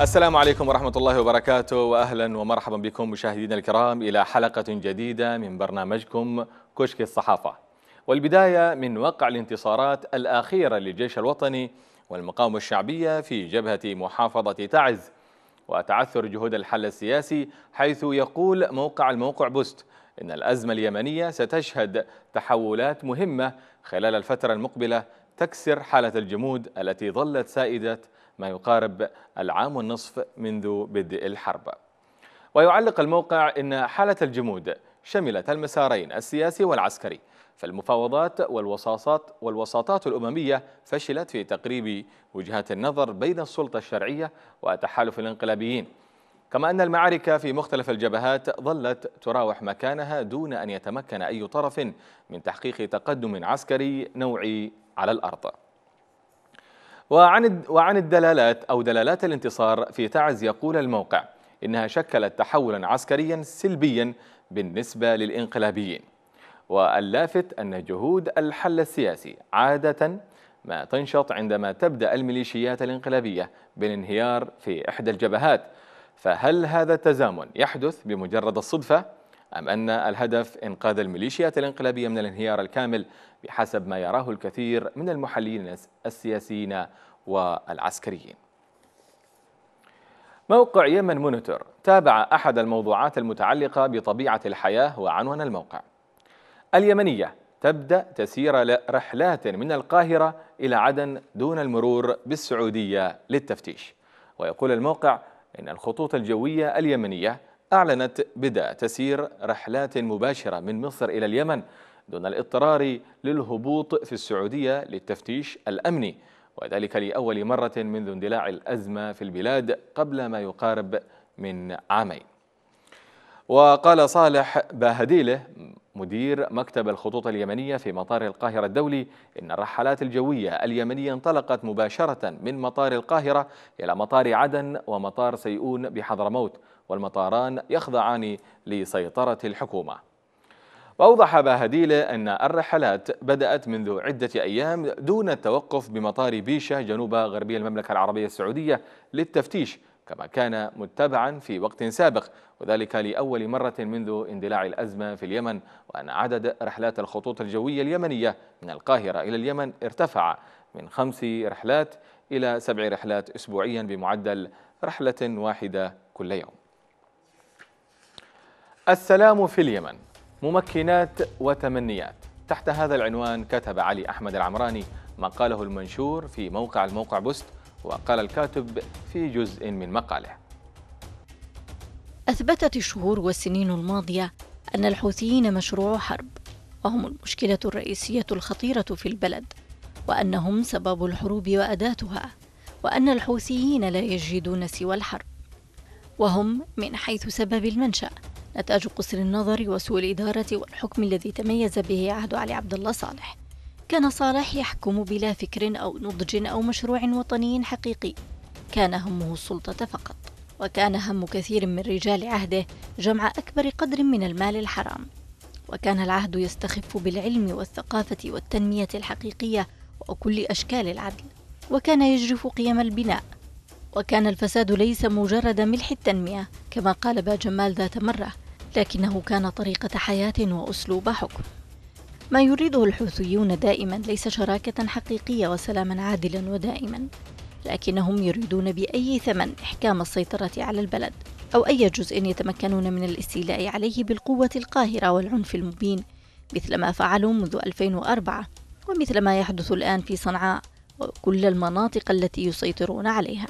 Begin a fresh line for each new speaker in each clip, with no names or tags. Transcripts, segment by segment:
السلام عليكم ورحمة الله وبركاته وأهلا ومرحبا بكم مشاهدينا الكرام إلى حلقة جديدة من برنامجكم كشك الصحافة والبداية من وقع الانتصارات الأخيرة للجيش الوطني والمقاومة الشعبية في جبهة محافظة تعز وتعثر جهود الحل السياسي حيث يقول موقع الموقع بوست إن الأزمة اليمنية ستشهد تحولات مهمة خلال الفترة المقبلة تكسر حالة الجمود التي ظلت سائدة ما يقارب العام والنصف منذ بدء الحرب ويعلق الموقع إن حالة الجمود شملت المسارين السياسي والعسكري فالمفاوضات والوساطات والوساطات الأممية فشلت في تقريب وجهات النظر بين السلطة الشرعية وتحالف الانقلابيين كما أن المعارك في مختلف الجبهات ظلت تراوح مكانها دون أن يتمكن أي طرف من تحقيق تقدم عسكري نوعي على الأرض وعن وعن الدلالات أو دلالات الانتصار في تعز يقول الموقع إنها شكلت تحولا عسكريا سلبيا بالنسبة للإنقلابيين واللافت أن جهود الحل السياسي عادة ما تنشط عندما تبدأ الميليشيات الانقلابية بالانهيار في إحدى الجبهات فهل هذا التزامن يحدث بمجرد الصدفة؟ أم أن الهدف إنقاذ الميليشيات الانقلابية من الانهيار الكامل بحسب ما يراه الكثير من المحللين السياسيين والعسكريين موقع يمن مونيتور تابع أحد الموضوعات المتعلقة بطبيعة الحياة وعنوان الموقع اليمنية تبدأ تسير رحلات من القاهرة إلى عدن دون المرور بالسعودية للتفتيش ويقول الموقع إن الخطوط الجوية اليمنية أعلنت بدء تسيير رحلات مباشرة من مصر إلى اليمن دون الاضطرار للهبوط في السعودية للتفتيش الأمني وذلك لأول مرة منذ اندلاع الأزمة في البلاد قبل ما يقارب من عامين وقال صالح باهديله مدير مكتب الخطوط اليمنية في مطار القاهرة الدولي إن الرحلات الجوية اليمنية انطلقت مباشرة من مطار القاهرة إلى مطار عدن ومطار سيئون بحضرموت والمطاران يخضعان لسيطرة الحكومة وأوضح باهديلة أن الرحلات بدأت منذ عدة أيام دون التوقف بمطار بيشة جنوب غربي المملكة العربية السعودية للتفتيش كما كان متبعا في وقت سابق وذلك لأول مرة منذ اندلاع الأزمة في اليمن وأن عدد رحلات الخطوط الجوية اليمنية من القاهرة إلى اليمن ارتفع من خمس رحلات إلى سبع رحلات أسبوعيا بمعدل رحلة واحدة كل يوم السلام في اليمن ممكنات وتمنيات تحت هذا العنوان كتب علي أحمد العمراني ما قاله المنشور في موقع الموقع بوست وقال الكاتب في جزء من مقاله
أثبتت الشهور والسنين الماضية أن الحوثيين مشروع حرب وهم المشكلة الرئيسية الخطيرة في البلد وأنهم سبب الحروب وأداتها وأن الحوثيين لا يجدون سوى الحرب وهم من حيث سبب المنشأ نتاج قصر النظر وسوء الإدارة والحكم الذي تميز به عهد علي عبد الله صالح كان صالح يحكم بلا فكر أو نضج أو مشروع وطني حقيقي كان همه السلطة فقط وكان هم كثير من رجال عهده جمع أكبر قدر من المال الحرام وكان العهد يستخف بالعلم والثقافة والتنمية الحقيقية وكل أشكال العدل وكان يجرف قيم البناء وكان الفساد ليس مجرد ملح التنمية كما قال باجمال ذات مرة لكنه كان طريقة حياة وأسلوب حكم ما يريده الحوثيون دائما ليس شراكة حقيقية وسلاما عادلا ودائما لكنهم يريدون بأي ثمن إحكام السيطرة على البلد أو أي جزء يتمكنون من الاستيلاء عليه بالقوة القاهرة والعنف المبين مثل ما فعلوا منذ 2004 ومثل ما يحدث الآن في صنعاء وكل المناطق التي يسيطرون عليها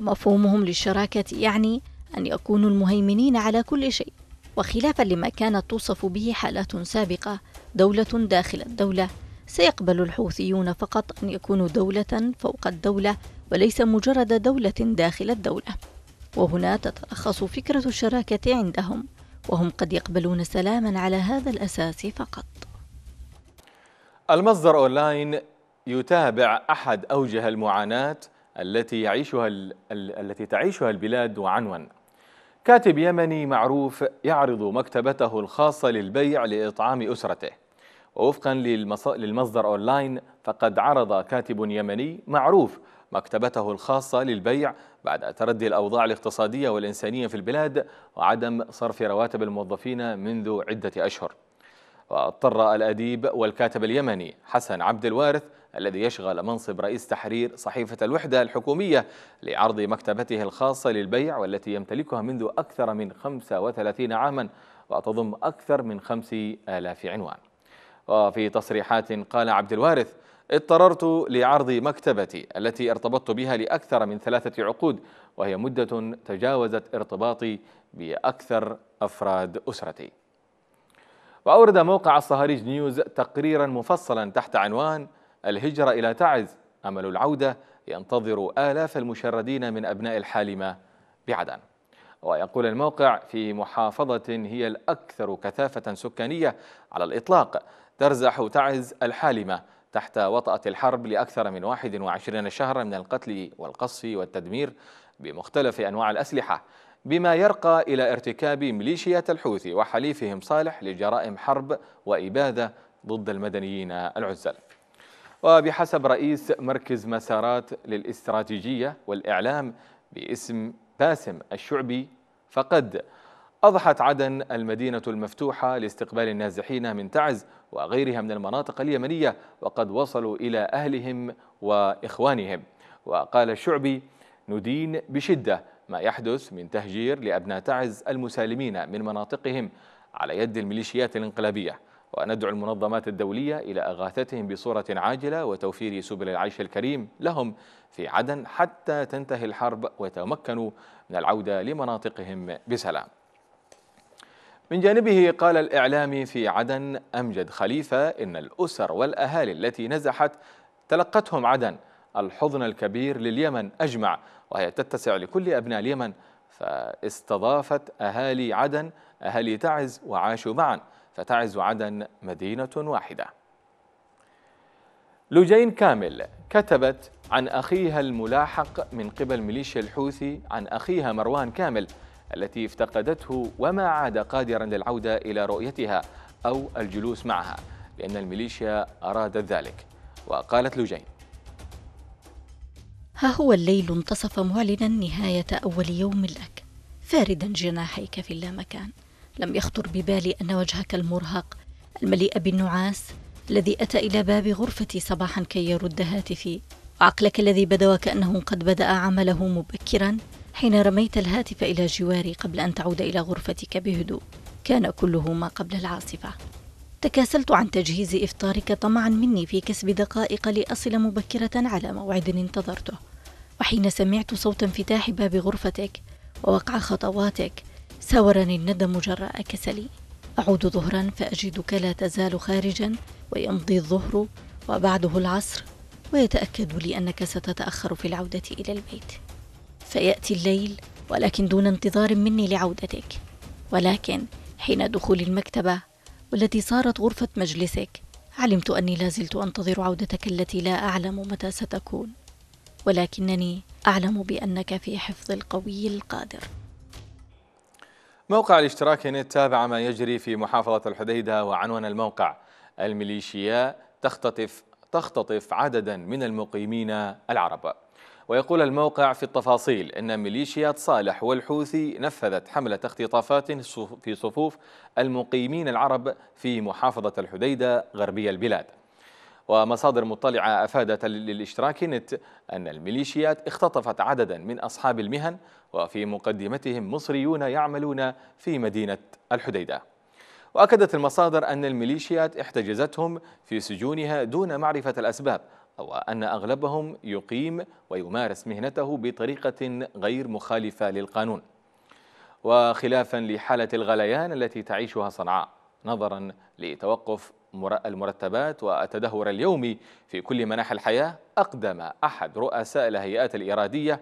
مفهومهم للشراكة يعني أن يكونوا المهيمنين على كل شيء وخلافا لما كانت توصف به حالات سابقة دولة داخل الدولة سيقبل الحوثيون فقط أن يكونوا دولة فوق الدولة وليس مجرد دولة داخل الدولة وهنا تتلخص فكرة الشراكة عندهم وهم قد يقبلون سلاما على هذا الأساس فقط
المصدر أونلاين يتابع أحد أوجه المعاناة التي يعيشها التي تعيشها البلاد وعنوا كاتب يمني معروف يعرض مكتبته الخاصة للبيع لإطعام أسرته ووفقا للمصدر أونلاين فقد عرض كاتب يمني معروف مكتبته الخاصة للبيع بعد تردي الأوضاع الاقتصادية والإنسانية في البلاد وعدم صرف رواتب الموظفين منذ عدة أشهر واضطر الأديب والكاتب اليمني حسن عبد الوارث الذي يشغل منصب رئيس تحرير صحيفة الوحدة الحكومية لعرض مكتبته الخاصة للبيع والتي يمتلكها منذ أكثر من 35 عاما وتضم أكثر من 5000 عنوان وفي تصريحات قال عبد الوارث اضطررت لعرض مكتبتي التي ارتبطت بها لأكثر من ثلاثة عقود وهي مدة تجاوزت ارتباطي بأكثر أفراد أسرتي وأورد موقع الصهاريج نيوز تقريرا مفصلا تحت عنوان الهجرة إلى تعز أمل العودة ينتظر آلاف المشردين من أبناء الحالمة بعدن ويقول الموقع في محافظة هي الأكثر كثافة سكانية على الإطلاق ترزح تعز الحالمة تحت وطأة الحرب لأكثر من 21 شهرا من القتل والقصف والتدمير بمختلف أنواع الأسلحة بما يرقى إلى ارتكاب ميليشيات الحوثي وحليفهم صالح لجرائم حرب وإبادة ضد المدنيين العزل وبحسب رئيس مركز مسارات للاستراتيجية والإعلام باسم باسم الشعبي فقد أضحت عدن المدينة المفتوحة لاستقبال النازحين من تعز وغيرها من المناطق اليمنية وقد وصلوا إلى أهلهم وإخوانهم وقال الشعبي ندين بشدة ما يحدث من تهجير لأبناء تعز المسالمين من مناطقهم على يد الميليشيات الانقلابية وندعو المنظمات الدولية إلى أغاثتهم بصورة عاجلة وتوفير سبل العيش الكريم لهم في عدن حتى تنتهي الحرب ويتمكنوا من العودة لمناطقهم بسلام من جانبه قال الإعلامي في عدن أمجد خليفة إن الأسر والأهالي التي نزحت تلقتهم عدن الحضن الكبير لليمن أجمع وهي تتسع لكل أبناء اليمن فاستضافت أهالي عدن أهالي تعز وعاشوا معا فتعز عدن مدينة واحدة لجين كامل كتبت عن أخيها الملاحق من قبل ميليشيا الحوثي عن أخيها مروان كامل التي افتقدته وما عاد قادرا للعودة إلى رؤيتها أو الجلوس معها لأن الميليشيا أرادت ذلك وقالت لجين
ها هو الليل انتصف معلنا نهاية أول يوم لك فاردا جناحيك في اللامكان لم يخطر ببالي أن وجهك المرهق المليء بالنعاس الذي أتى إلى باب غرفتي صباحا كي يرد هاتفي وعقلك الذي بدا وكأنه قد بدأ عمله مبكرا حين رميت الهاتف إلى جواري قبل أن تعود إلى غرفتك بهدوء كان كله ما قبل العاصفة تكاسلت عن تجهيز إفطارك طمعا مني في كسب دقائق لأصل مبكرة على موعد انتظرته وحين سمعت صوت انفتاح باب غرفتك ووقع خطواتك ساورني الندم جراء كسلي أعود ظهرا فأجدك لا تزال خارجا ويمضي الظهر وبعده العصر ويتأكد لي أنك ستتأخر في العودة إلى البيت فيأتي الليل ولكن دون انتظار مني لعودتك ولكن حين دخول المكتبة والتي صارت غرفة مجلسك علمت أني لا زلت أنتظر عودتك التي لا أعلم متى ستكون ولكنني أعلم بأنك في حفظ القوي القادر
موقع الاشتراك نت تابع ما يجري في محافظة الحديدة وعنوان الموقع الميليشيا تختطف تختطف عددا من المقيمين العرب ويقول الموقع في التفاصيل أن ميليشيات صالح والحوثي نفذت حملة اختطافات في صفوف المقيمين العرب في محافظة الحديدة غربي البلاد ومصادر مطلعة أفادت للاشتراك نت أن الميليشيات اختطفت عددا من أصحاب المهن وفي مقدمتهم مصريون يعملون في مدينة الحديدة وأكدت المصادر أن الميليشيات احتجزتهم في سجونها دون معرفة الأسباب وأن أغلبهم يقيم ويمارس مهنته بطريقة غير مخالفة للقانون وخلافا لحالة الغليان التي تعيشها صنعاء نظرا لتوقف المرتبات والتدهور اليومي في كل مناحي الحياة أقدم أحد رؤساء الهيئات الإرادية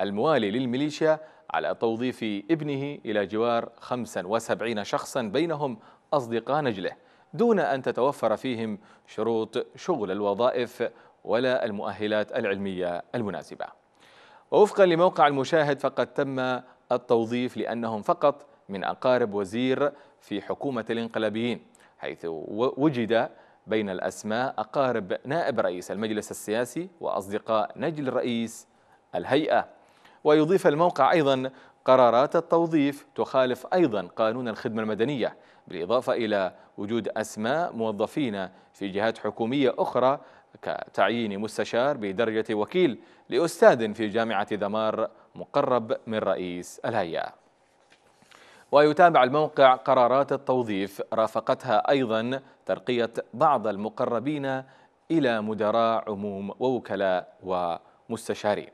الموالي للميليشيا على توظيف ابنه إلى جوار 75 شخصا بينهم أصدقاء نجله دون أن تتوفر فيهم شروط شغل الوظائف ولا المؤهلات العلمية المناسبة ووفقا لموقع المشاهد فقد تم التوظيف لأنهم فقط من أقارب وزير في حكومة الانقلابيين حيث وجد بين الأسماء أقارب نائب رئيس المجلس السياسي وأصدقاء نجل رئيس الهيئة ويضيف الموقع أيضا قرارات التوظيف تخالف أيضا قانون الخدمة المدنية بالإضافة إلى وجود أسماء موظفين في جهات حكومية أخرى كتعيين مستشار بدرجة وكيل لأستاذ في جامعة دمار مقرب من رئيس الهيئة ويتابع الموقع قرارات التوظيف رافقتها أيضا ترقية بعض المقربين إلى مدراء عموم ووكلاء ومستشارين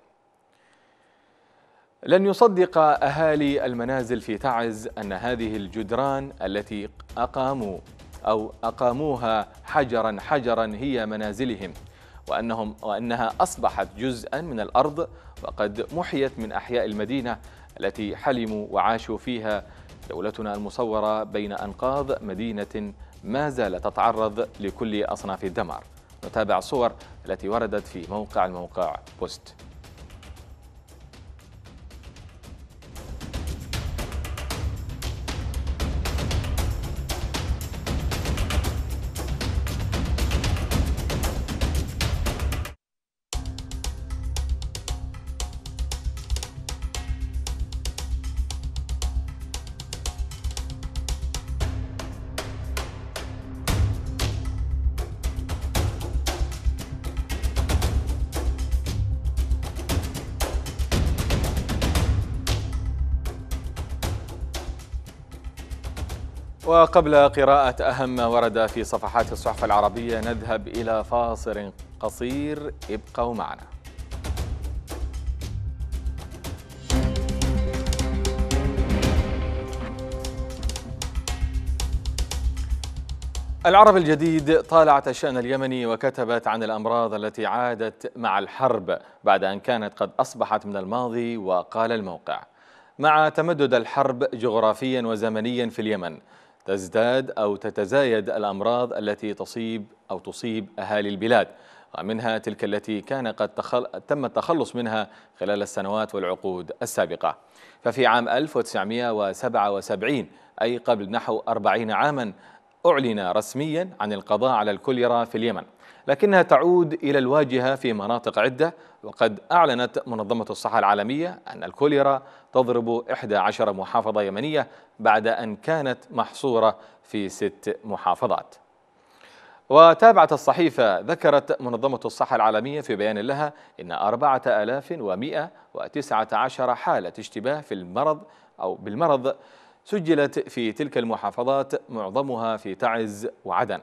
لن يصدق أهالي المنازل في تعز أن هذه الجدران التي أقاموا أو أقاموها حجرا حجرا هي منازلهم وأنهم وأنها أصبحت جزءا من الأرض وقد محيت من أحياء المدينة التي حلموا وعاشوا فيها دولتنا المصورة بين أنقاض مدينة ما زالت تتعرض لكل أصناف الدمار نتابع الصور التي وردت في موقع الموقع بوست وقبل قراءة أهم ما ورد في صفحات الصحف العربية نذهب إلى فاصل قصير ابقوا معنا العرب الجديد طالعت الشأن اليمني وكتبت عن الأمراض التي عادت مع الحرب بعد أن كانت قد أصبحت من الماضي وقال الموقع مع تمدد الحرب جغرافيا وزمنيا في اليمن تزداد أو تتزايد الأمراض التي تصيب أو تصيب أهالي البلاد ومنها تلك التي كان قد تخل... تم التخلص منها خلال السنوات والعقود السابقة ففي عام 1977 أي قبل نحو 40 عاما أعلن رسميا عن القضاء على الكوليرا في اليمن لكنها تعود إلى الواجهة في مناطق عدة وقد أعلنت منظمة الصحة العالمية أن الكوليرا تضرب 11 محافظة يمنية بعد أن كانت محصورة في ست محافظات وتابعت الصحيفة ذكرت منظمة الصحة العالمية في بيان لها إن 4119 حالة اشتباه في المرض أو بالمرض سجلت في تلك المحافظات معظمها في تعز وعدن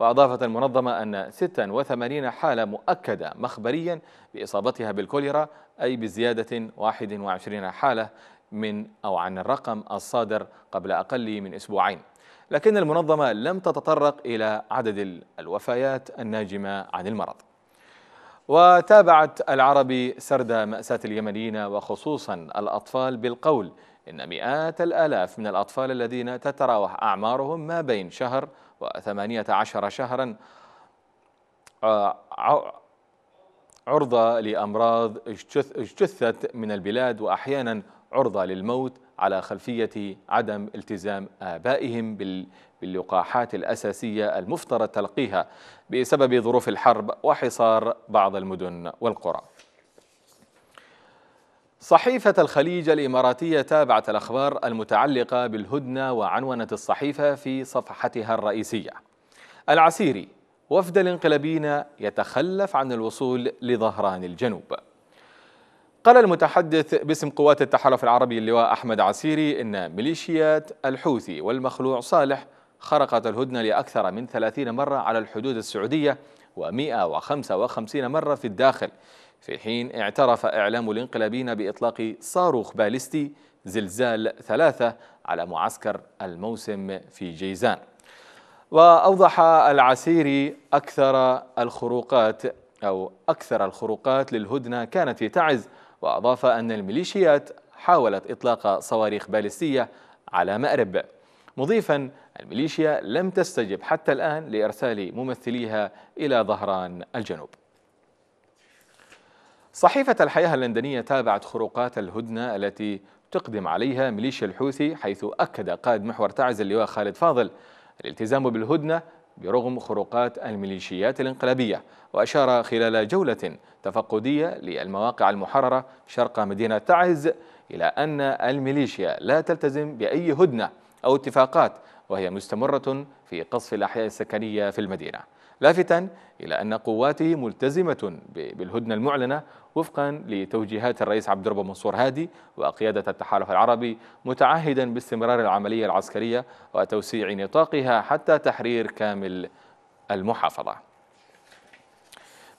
وأضافت المنظمة أن 86 حالة مؤكدة مخبريا بإصابتها بالكوليرا أي بزيادة 21 حالة من أو عن الرقم الصادر قبل أقل من أسبوعين لكن المنظمة لم تتطرق إلى عدد الوفيات الناجمة عن المرض وتابعت العربي سرد مأساة اليمنيين وخصوصا الأطفال بالقول إن مئات الآلاف من الأطفال الذين تتراوح أعمارهم ما بين شهر وثمانية عشر شهرا آه، عرضة لأمراض اجتثت من البلاد وأحيانا عرضة للموت على خلفية عدم التزام آبائهم باللقاحات الأساسية المفترض تلقيها بسبب ظروف الحرب وحصار بعض المدن والقرى صحيفة الخليج الإماراتية تابعت الأخبار المتعلقة بالهدنة وعنونت الصحيفة في صفحتها الرئيسية العسيري وفد الانقلابيين يتخلف عن الوصول لظهران الجنوب قال المتحدث باسم قوات التحالف العربي اللواء أحمد عسيري إن ميليشيات الحوثي والمخلوع صالح خرقت الهدنة لأكثر من 30 مرة على الحدود السعودية و155 مرة في الداخل في حين اعترف إعلام الانقلابين بإطلاق صاروخ باليستي زلزال ثلاثة على معسكر الموسم في جيزان وأوضح العسيري أكثر الخروقات أو أكثر الخروقات للهدنة كانت في تعز وأضاف أن الميليشيات حاولت إطلاق صواريخ باليستية على مأرب مضيفا الميليشيا لم تستجب حتى الآن لإرسال ممثليها إلى ظهران الجنوب صحيفة الحياة اللندنية تابعت خروقات الهدنة التي تقدم عليها ميليشيا الحوثي حيث أكد قائد محور تعز اللواء خالد فاضل الالتزام بالهدنة برغم خروقات الميليشيات الانقلابية وأشار خلال جولة تفقدية للمواقع المحررة شرق مدينة تعز إلى أن الميليشيا لا تلتزم بأي هدنة أو اتفاقات وهي مستمرة في قصف الأحياء السكنية في المدينة لافتا إلى أن قواته ملتزمة بالهدنة المعلنة وفقا لتوجيهات الرئيس عبد الرب منصور هادي وقيادة التحالف العربي متعهدا باستمرار العملية العسكرية وتوسيع نطاقها حتى تحرير كامل المحافظة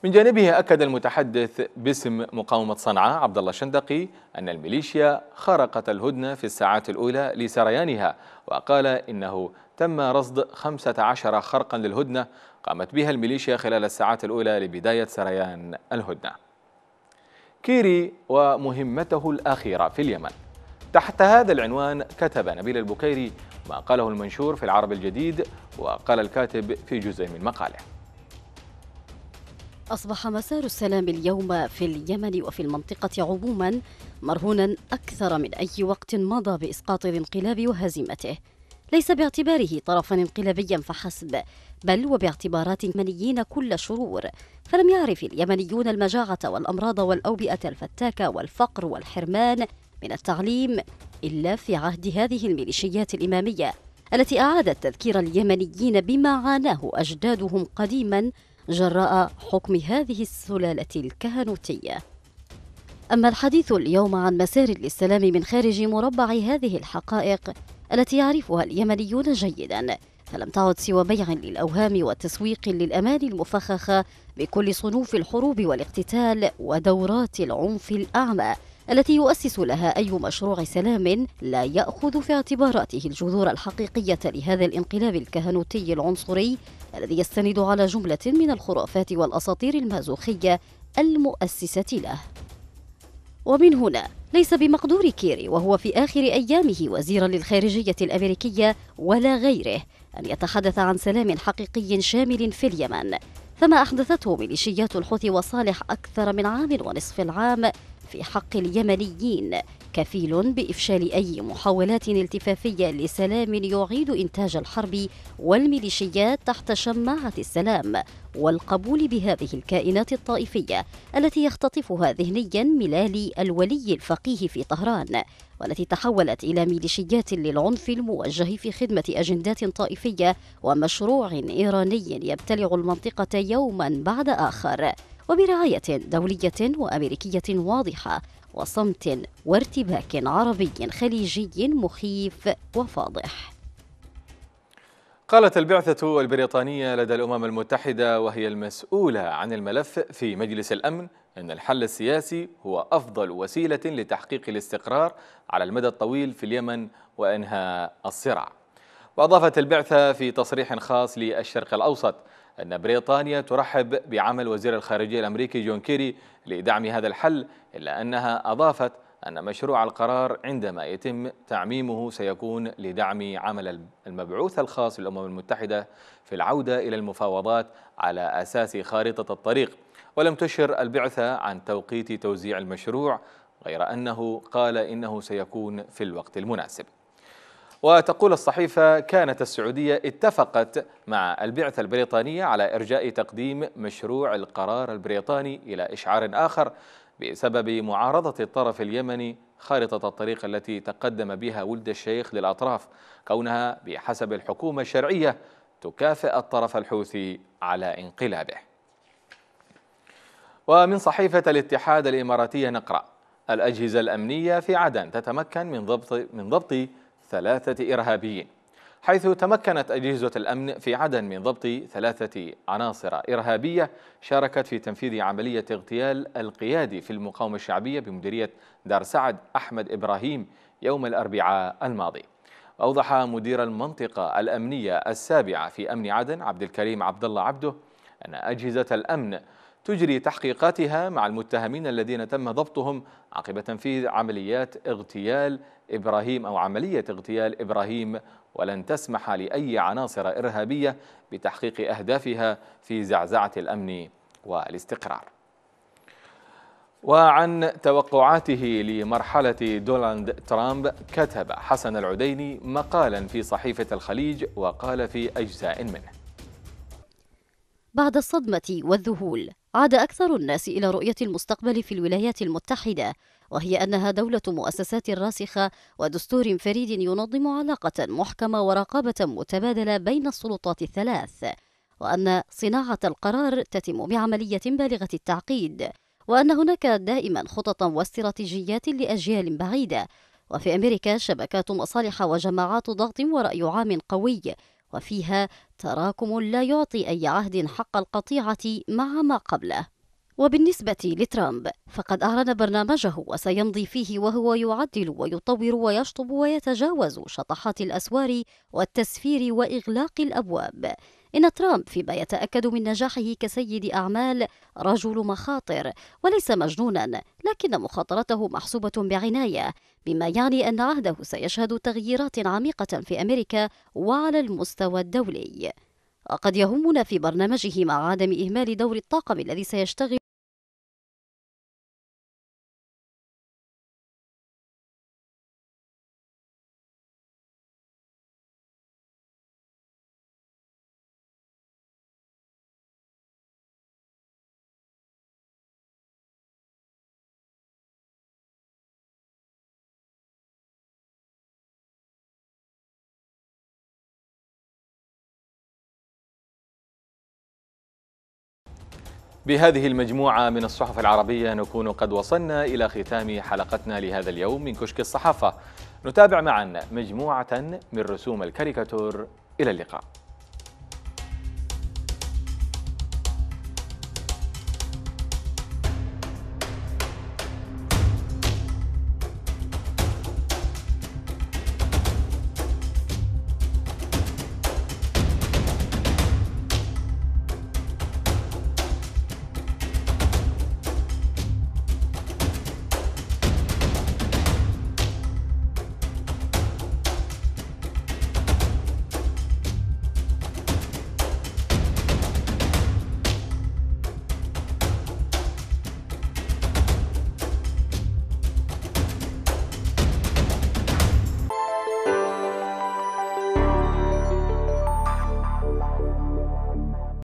من جانبه أكد المتحدث باسم مقاومة صنعاء عبد الله الشندقي أن الميليشيا خرقت الهدنة في الساعات الأولى لسريانها وقال إنه تم رصد 15 خرقا للهدنة قامت بها الميليشيا خلال الساعات الأولى لبداية سريان الهدنة كيري ومهمته الأخيرة في اليمن تحت هذا العنوان كتب نبيل البكيري ما قاله المنشور في العرب الجديد وقال الكاتب في جزء من مقاله
أصبح مسار السلام اليوم في اليمن وفي المنطقة عموما مرهونا أكثر من أي وقت مضى بإسقاط الانقلاب وهزيمته ليس باعتباره طرفا انقلابيا فحسب بل وباعتبارات اليمنيين كل شرور فلم يعرف اليمنيون المجاعة والأمراض والأوبئة الفتاكة والفقر والحرمان من التعليم إلا في عهد هذه الميليشيات الإمامية التي أعادت تذكير اليمنيين بما عاناه أجدادهم قديما جراء حكم هذه السلالة الكهنوتية أما الحديث اليوم عن مسار للسلام من خارج مربع هذه الحقائق التي يعرفها اليمنيون جيدا فلم تعد سوى بيع للأوهام وتسويق للأمان المفخخة بكل صنوف الحروب والاقتتال ودورات العنف الأعمى التي يؤسس لها أي مشروع سلام لا يأخذ في اعتباراته الجذور الحقيقية لهذا الانقلاب الكهنوتي العنصري الذي يستند على جملة من الخرافات والأساطير المازوخية المؤسسة له ومن هنا ليس بمقدور كيري وهو في آخر أيامه وزيرا للخارجية الأمريكية ولا غيره أن يتحدث عن سلام حقيقي شامل في اليمن فما أحدثته ميليشيات الحوثي وصالح أكثر من عام ونصف العام في حق اليمنيين كفيل بإفشال أي محاولات التفافية لسلام يعيد إنتاج الحرب والميليشيات تحت شماعة السلام والقبول بهذه الكائنات الطائفية التي يختطفها ذهنيا ملالي الولي الفقيه في طهران والتي تحولت إلى ميليشيات للعنف الموجه في خدمة أجندات طائفية ومشروع إيراني يبتلع المنطقة يوما بعد آخر وبرعاية دولية وأمريكية واضحة وصمت وارتباك عربي خليجي مخيف وفاضح
قالت البعثة البريطانية لدى الأمم المتحدة وهي المسؤولة عن الملف في مجلس الأمن أن الحل السياسي هو أفضل وسيلة لتحقيق الاستقرار على المدى الطويل في اليمن وإنهاء الصراع وأضافت البعثة في تصريح خاص للشرق الأوسط أن بريطانيا ترحب بعمل وزير الخارجية الأمريكي جون كيري لدعم هذا الحل إلا أنها أضافت أن مشروع القرار عندما يتم تعميمه سيكون لدعم عمل المبعوث الخاص للأمم المتحدة في العودة إلى المفاوضات على أساس خارطة الطريق ولم تشر البعثة عن توقيت توزيع المشروع غير أنه قال إنه سيكون في الوقت المناسب وتقول الصحيفة كانت السعودية اتفقت مع البعثة البريطانية على إرجاء تقديم مشروع القرار البريطاني إلى إشعار آخر بسبب معارضة الطرف اليمني خارطة الطريق التي تقدم بها ولد الشيخ للأطراف كونها بحسب الحكومة الشرعية تكافئ الطرف الحوثي على انقلابه ومن صحيفة الاتحاد الإماراتية نقرأ الأجهزة الأمنية في عدن تتمكن من ضبط من ضبط ثلاثة إرهابيين حيث تمكنت أجهزة الأمن في عدن من ضبط ثلاثة عناصر إرهابية شاركت في تنفيذ عملية اغتيال القيادي في المقاومة الشعبية بمديرية دار سعد أحمد إبراهيم يوم الأربعاء الماضي أوضح مدير المنطقة الأمنية السابعة في أمن عدن عبد الكريم عبد الله عبده أن أجهزة الأمن تجري تحقيقاتها مع المتهمين الذين تم ضبطهم عقب تنفيذ عمليات اغتيال إبراهيم أو عملية اغتيال إبراهيم ولن تسمح لأي عناصر إرهابية بتحقيق أهدافها في زعزعة الأمن والاستقرار وعن توقعاته لمرحلة دونالد ترامب كتب حسن العديني مقالا في صحيفة الخليج وقال في أجزاء منه
بعد الصدمة والذهول عاد أكثر الناس إلى رؤية المستقبل في الولايات المتحدة وهي أنها دولة مؤسسات راسخة ودستور فريد ينظم علاقة محكمة ورقابة متبادلة بين السلطات الثلاث وأن صناعة القرار تتم بعملية بالغة التعقيد وأن هناك دائما خططا واستراتيجيات لأجيال بعيدة وفي أمريكا شبكات مصالح وجماعات ضغط ورأي عام قوي وفيها تراكم لا يعطي أي عهد حق القطيعة مع ما قبله وبالنسبة لترامب فقد أعلن برنامجه وسيمضي فيه وهو يعدل ويطور ويشطب ويتجاوز شطحات الأسوار والتسفير وإغلاق الأبواب إن ترامب فيما يتأكد من نجاحه كسيد أعمال رجل مخاطر وليس مجنونا لكن مخاطرته محسوبة بعناية مما يعني أن عهده سيشهد تغييرات عميقة في أمريكا وعلى المستوى الدولي وقد يهمنا في برنامجه مع عدم إهمال
دور الطاقم الذي سيشتغل بهذه المجموعة من الصحف العربية نكون قد وصلنا إلى ختام حلقتنا لهذا اليوم من كشك الصحافة نتابع معا مجموعة من رسوم الكاريكاتور إلى اللقاء